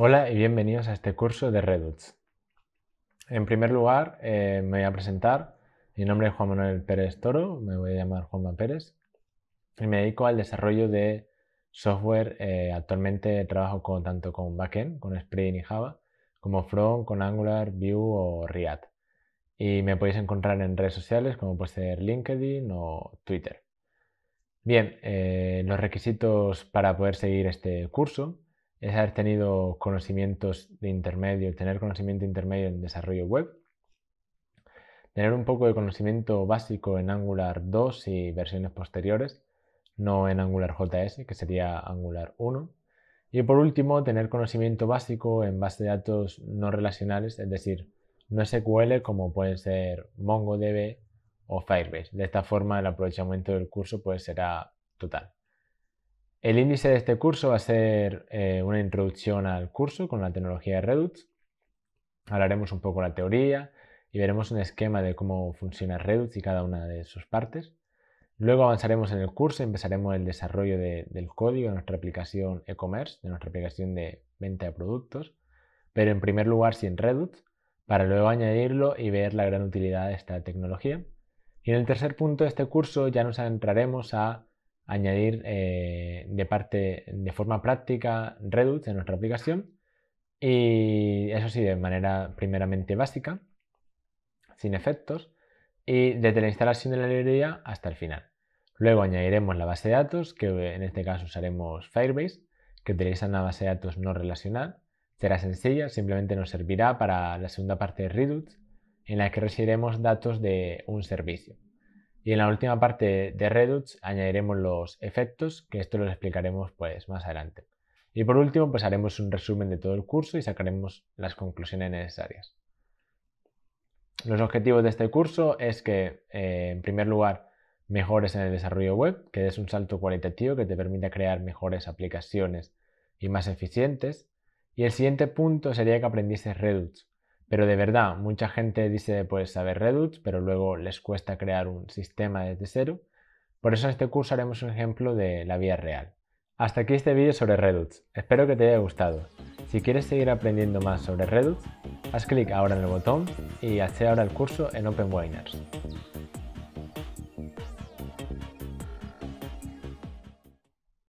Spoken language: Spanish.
Hola y bienvenidos a este curso de Redux. En primer lugar, eh, me voy a presentar. Mi nombre es Juan Manuel Pérez Toro, me voy a llamar Juan Manuel Pérez y me dedico al desarrollo de software. Eh, actualmente trabajo tanto con backend, con Spring y Java, como front, con Angular, Vue o React. Y me podéis encontrar en redes sociales como puede ser LinkedIn o Twitter. Bien, eh, los requisitos para poder seguir este curso es haber tenido conocimientos de intermedio, tener conocimiento intermedio en desarrollo web, tener un poco de conocimiento básico en Angular 2 y versiones posteriores, no en Angular JS, que sería Angular 1. Y por último, tener conocimiento básico en base de datos no relacionales, es decir, no SQL como pueden ser MongoDB o Firebase. De esta forma el aprovechamiento del curso pues, será total. El índice de este curso va a ser eh, una introducción al curso con la tecnología de Redux. Hablaremos un poco la teoría y veremos un esquema de cómo funciona Redux y cada una de sus partes. Luego avanzaremos en el curso y empezaremos el desarrollo del código de nuestra aplicación e-commerce, de nuestra aplicación de venta de productos, pero en primer lugar sin Redux, para luego añadirlo y ver la gran utilidad de esta tecnología. Y en el tercer punto de este curso ya nos adentraremos a añadir eh, de parte, de forma práctica, Redux en nuestra aplicación. Y eso sí, de manera primeramente básica, sin efectos, y desde la instalación de la librería hasta el final. Luego añadiremos la base de datos, que en este caso usaremos Firebase, que utiliza una base de datos no relacional. Será sencilla, simplemente nos servirá para la segunda parte de Redux, en la que recibiremos datos de un servicio. Y en la última parte de Redux añadiremos los efectos, que esto lo explicaremos pues, más adelante. Y por último, pues haremos un resumen de todo el curso y sacaremos las conclusiones necesarias. Los objetivos de este curso es que, eh, en primer lugar, mejores en el desarrollo web, que des un salto cualitativo que te permita crear mejores aplicaciones y más eficientes. Y el siguiente punto sería que aprendieses Redux, pero de verdad, mucha gente dice pues saber Redux, pero luego les cuesta crear un sistema desde cero. Por eso en este curso haremos un ejemplo de la vía real. Hasta aquí este vídeo sobre Redux. Espero que te haya gustado. Si quieres seguir aprendiendo más sobre Redux, haz clic ahora en el botón y accede ahora el curso en OpenWiners.